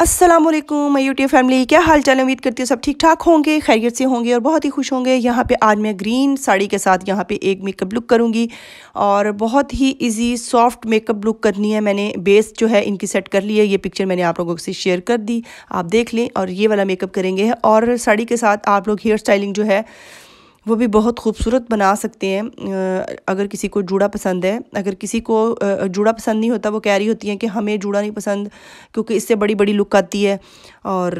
असलम मैं YouTube family क्या हाल चाल उम्मीद करती हूँ सब ठीक ठाक होंगे खैरियत से होंगे और बहुत ही खुश होंगे यहाँ पे आज मैं ग्रीन साड़ी के साथ यहाँ पे एक मेकअप लुक करूँगी और बहुत ही इजी सॉफ्ट मेकअप लुक करनी है मैंने बेस जो है इनकी सेट कर ली है ये पिक्चर मैंने आप लोगों से शेयर कर दी आप देख लें और ये वाला मेकअप करेंगे और साड़ी के साथ आप लोग हेयर स्टाइलिंग जो है वो भी बहुत खूबसूरत बना सकते हैं अगर किसी को जूड़ा पसंद है अगर किसी को जूड़ा पसंद नहीं होता वो कह रही होती हैं कि हमें जूड़ा नहीं पसंद क्योंकि इससे बड़ी बड़ी लुक आती है और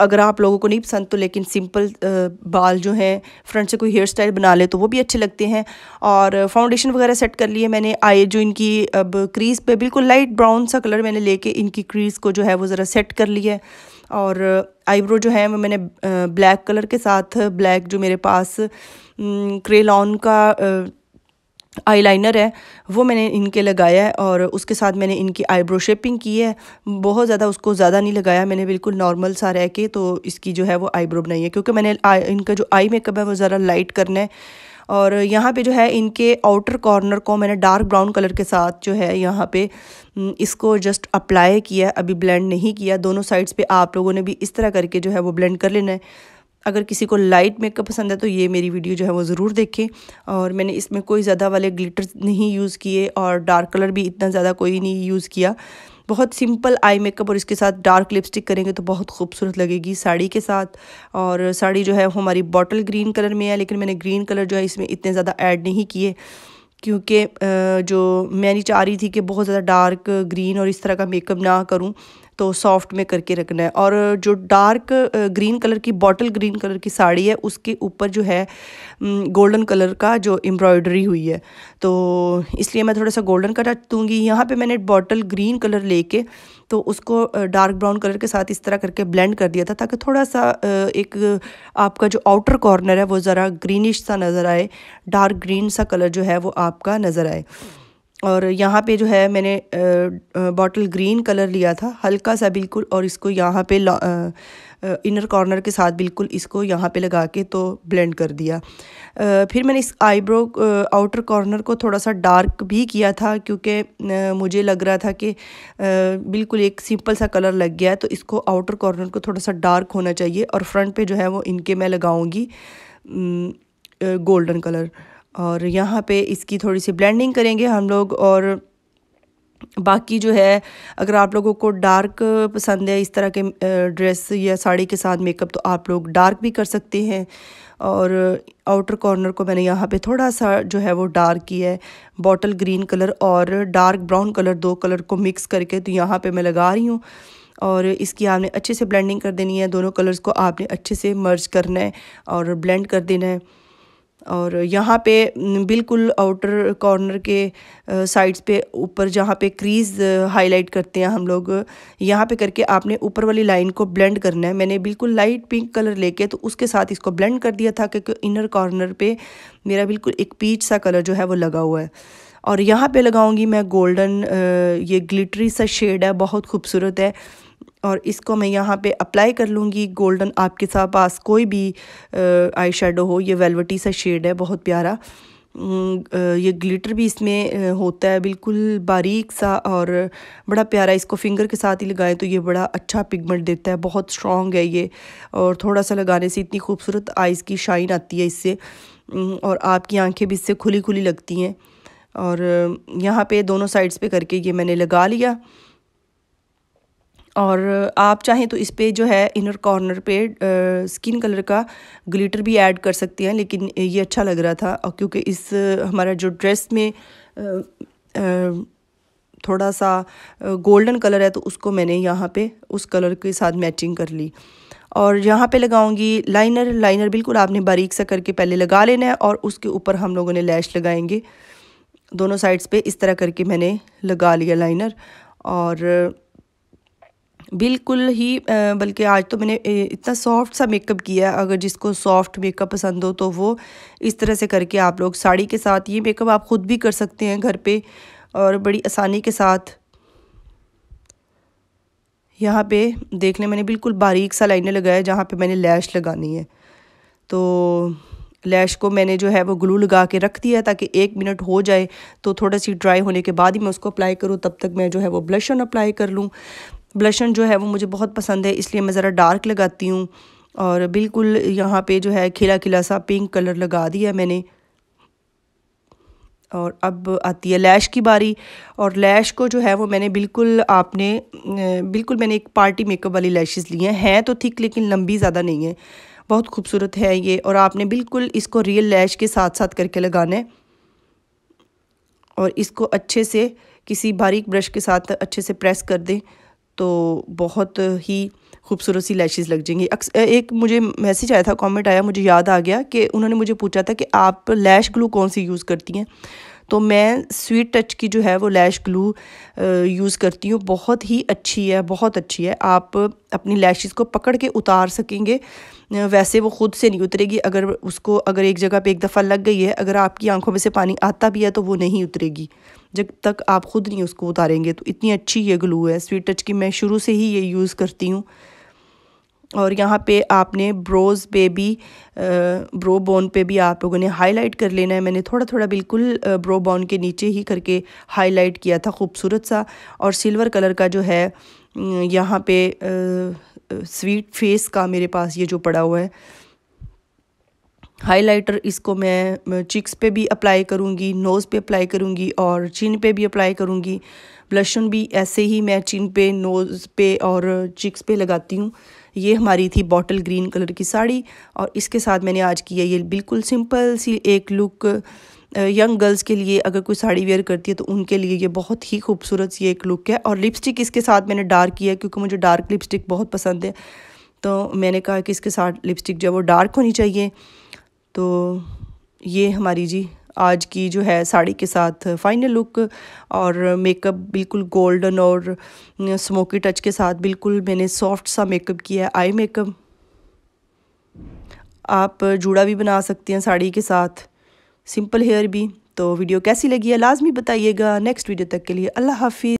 अगर आप लोगों को नहीं पसंद तो लेकिन सिंपल बाल जो हैं फ्रंट से कोई हेयर स्टाइल बना ले तो वो भी अच्छे लगते हैं और फाउंडेशन वगैरह सेट कर लिए मैंने आई जो इनकी अब क्रीज़ पे बिल्कुल लाइट ब्राउन सा कलर मैंने लेके इनकी क्रीज़ को जो है वो ज़रा सेट कर लिया है और आईब्रो जो है वो मैंने ब्लैक कलर के साथ ब्लैक जो मेरे पास क्रेलॉन का आईलाइनर है वो मैंने इनके लगाया है और उसके साथ मैंने इनकी आईब्रो शेपिंग की है बहुत ज़्यादा उसको ज़्यादा नहीं लगाया मैंने बिल्कुल नॉर्मल सा रह के तो इसकी जो है वो आईब्रो बनाई है क्योंकि मैंने इनका जो आई मेकअप है वो ज़रा लाइट करना है और यहाँ पे जो है इनके आउटर कॉर्नर को मैंने डार्क ब्राउन कलर के साथ जो है यहाँ पे इसको जस्ट अप्लाई किया अभी ब्लेंड नहीं किया दोनों साइड्स पे आप लोगों ने भी इस तरह करके जो है वो ब्लेंड कर लेना है अगर किसी को लाइट मेकअप पसंद है तो ये मेरी वीडियो जो है वो ज़रूर देखें और मैंने इसमें कोई ज़्यादा वाले ग्लिटर नहीं यूज़ किए और डार्क कलर भी इतना ज़्यादा कोई नहीं यूज़ किया बहुत सिंपल आई मेकअप और इसके साथ डार्क लिपस्टिक करेंगे तो बहुत खूबसूरत लगेगी साड़ी के साथ और साड़ी जो है हमारी बॉटल ग्रीन कलर में है लेकिन मैंने ग्रीन कलर जो है इसमें इतने ज़्यादा ऐड नहीं किए क्योंकि जो मैं नहीं चाह रही थी कि बहुत ज़्यादा डार्क ग्रीन और इस तरह का मेकअप ना करूं तो सॉफ्ट में करके रखना है और जो डार्क ग्रीन कलर की बॉटल ग्रीन कलर की साड़ी है उसके ऊपर जो है गोल्डन कलर का जो एम्ब्रॉयडरी हुई है तो इसलिए मैं थोड़ा सा गोल्डन कलर दूँगी यहाँ पे मैंने बॉटल ग्रीन कलर लेके तो उसको डार्क ब्राउन कलर के साथ इस तरह करके ब्लेंड कर दिया था ताकि थोड़ा सा एक आपका जो आउटर कॉर्नर है वो ज़रा ग्रीनिश सा नज़र आए डार्क ग्रीन सा कलर जो है वो आपका नज़र आए और यहाँ पे जो है मैंने बॉटल ग्रीन कलर लिया था हल्का सा बिल्कुल और इसको यहाँ पे इनर कॉर्नर के साथ बिल्कुल इसको यहाँ पे लगा के तो ब्लेंड कर दिया फिर मैंने इस आईब्रो आउटर कॉर्नर को थोड़ा सा डार्क भी किया था क्योंकि मुझे लग रहा था कि बिल्कुल एक सिंपल सा कलर लग गया है तो इसको आउटर कॉर्नर को थोड़ा सा डार्क होना चाहिए और फ्रंट पर जो है वो इनके मैं लगाऊँगी गोल्डन कलर और यहाँ पे इसकी थोड़ी सी ब्लेंडिंग करेंगे हम लोग और बाकी जो है अगर आप लोगों को डार्क पसंद है इस तरह के ड्रेस या साड़ी के साथ मेकअप तो आप लोग डार्क भी कर सकते हैं और आउटर कॉर्नर को मैंने यहाँ पे थोड़ा सा जो है वो डार्क किया है बॉटल ग्रीन कलर और डार्क ब्राउन कलर दो कलर को मिक्स करके तो यहाँ पे मैं लगा रही हूँ और इसकी आपने अच्छे से ब्लेंडिंग कर देनी है दोनों कलर्स को आपने अच्छे से मर्ज करना है और ब्लेंड कर देना है और यहाँ पे बिल्कुल आउटर कॉर्नर के साइड्स पे ऊपर जहाँ पे क्रीज हाईलाइट करते हैं हम लोग यहाँ पे करके आपने ऊपर वाली लाइन को ब्लेंड करना है मैंने बिल्कुल लाइट पिंक कलर लेके तो उसके साथ इसको ब्लेंड कर दिया था क्योंकि इनर कॉर्नर पे मेरा बिल्कुल एक पीच सा कलर जो है वो लगा हुआ है और यहाँ पर लगाऊँगी मैं गोल्डन ये ग्लिटरी सा शेड है बहुत खूबसूरत है और इसको मैं यहाँ पे अप्लाई कर लूँगी गोल्डन आपके साथ पास कोई भी आई शेडो हो ये वेलवटी सा शेड है बहुत प्यारा ये ग्लिटर भी इसमें होता है बिल्कुल बारीक सा और बड़ा प्यारा इसको फिंगर के साथ ही लगाएं तो ये बड़ा अच्छा पिगमेंट देता है बहुत स्ट्रॉन्ग है ये और थोड़ा सा लगाने से इतनी खूबसूरत आइज़ की शाइन आती है इससे और आपकी आंखें भी इससे खुली खुली लगती हैं और यहाँ पे दोनों साइड्स पे करके ये मैंने लगा लिया और आप चाहें तो इस पर जो है इनर कॉर्नर पे स्किन कलर का ग्लिटर भी ऐड कर सकते हैं लेकिन ये अच्छा लग रहा था और क्योंकि इस हमारा जो ड्रेस में आ, आ, थोड़ा सा गोल्डन कलर है तो उसको मैंने यहाँ पे उस कलर के साथ मैचिंग कर ली और यहाँ पे लगाऊंगी लाइनर लाइनर बिल्कुल आपने बारीक सा करके पहले लगा लेना है और उसके ऊपर हम लोगों ने लैश लगाएंगे दोनों साइड्स पे इस तरह करके मैंने लगा लिया लाइनर और बिल्कुल ही बल्कि आज तो मैंने इतना सॉफ्ट सा मेकअप किया है अगर जिसको सॉफ्ट मेकअप पसंद हो तो वो इस तरह से करके आप लोग साड़ी के साथ ये मेकअप आप ख़ुद भी कर सकते हैं घर पे और बड़ी आसानी के साथ यहाँ पे देख लें मैंने बिल्कुल बारीक सा लाइनर लगाया जहाँ पर मैंने लैश लगानी है तो लैश को मैंने जो है वो ग्लू लगा के रख दिया ताकि एक मिनट हो जाए तो थोड़ा सी ड्राई होने के बाद ही मैं उसको अप्लाई करूँ तब तक मैं जो है वो ब्लश ऑन अप्लाई कर लूँ ब्लशन जो है वो मुझे बहुत पसंद है इसलिए मैं ज़रा डार्क लगाती हूँ और बिल्कुल यहाँ पे जो है खिला खिला सा पिंक कलर लगा दिया मैंने और अब आती है लैश की बारी और लैश को जो है वो मैंने बिल्कुल आपने बिल्कुल मैंने एक पार्टी मेकअप वाली लैशेस ली हैं हैं तो थिक लेकिन लंबी ज़्यादा नहीं है बहुत खूबसूरत है ये और आपने बिल्कुल इसको रियल लैश के साथ साथ करके लगाना है और इसको अच्छे से किसी बारीक ब्रश के साथ अच्छे से प्रेस कर दें तो बहुत ही खूबसूरत सी लैशेज़ लग जाएंगी एक मुझे मैसेज आया था कमेंट आया मुझे याद आ गया कि उन्होंने मुझे पूछा था कि आप लैश ग्लू कौन सी यूज़ करती हैं तो मैं स्वीट टच की जो है वो लैश ग्लू यूज़ करती हूँ बहुत ही अच्छी है बहुत अच्छी है आप अपनी लैशेस को पकड़ के उतार सकेंगे वैसे वो ख़ुद से नहीं उतरेगी अगर उसको अगर एक जगह पे एक दफ़ा लग गई है अगर आपकी आंखों में से पानी आता भी है तो वो नहीं उतरेगी जब तक आप ख़ुद नहीं उसको उतारेंगे तो इतनी अच्छी ये ग्लू है स्वीट टच की मैं शुरू से ही ये यूज़ करती हूँ और यहाँ पे आपने ब्रोज़ पे भी ब्रो बोन पे भी आप लोगों ने हाईलाइट कर लेना है मैंने थोड़ा थोड़ा बिल्कुल ब्रो बोन के नीचे ही करके हाईलाइट किया था खूबसूरत सा और सिल्वर कलर का जो है यहाँ पे स्वीट फेस का मेरे पास ये जो पड़ा हुआ है हाइलाइटर इसको मैं चिक्स पे भी अप्लाई करूँगी नोज़ पे अप्लाई करूँगी और चिन पे भी अप्लाई करूँगी ब्लशन भी ऐसे ही मैं चिन पे नोज़ पे और चिक्स पे लगाती हूँ ये हमारी थी बॉटल ग्रीन कलर की साड़ी और इसके साथ मैंने आज की है ये बिल्कुल सिंपल सी एक लुक यंग गर्ल्स के लिए अगर कोई साड़ी वेयर करती है तो उनके लिए ये बहुत ही खूबसूरत सी एक लुक है और लिपस्टिक इसके साथ मैंने डार्क किया क्योंकि मुझे डार्क लिपस्टिक बहुत पसंद है तो मैंने कहा कि इसके साथ लिपस्टिक जो है वो डार्क होनी चाहिए तो ये हमारी जी आज की जो है साड़ी के साथ फाइनल लुक और मेकअप बिल्कुल गोल्डन और स्मोकी टच के साथ बिल्कुल मैंने सॉफ्ट सा मेकअप किया है आई मेकअप आप जूड़ा भी बना सकती हैं साड़ी के साथ सिंपल हेयर भी तो वीडियो कैसी लगी है लाजमी बताइएगा नेक्स्ट वीडियो तक के लिए अल्लाह हाफिज़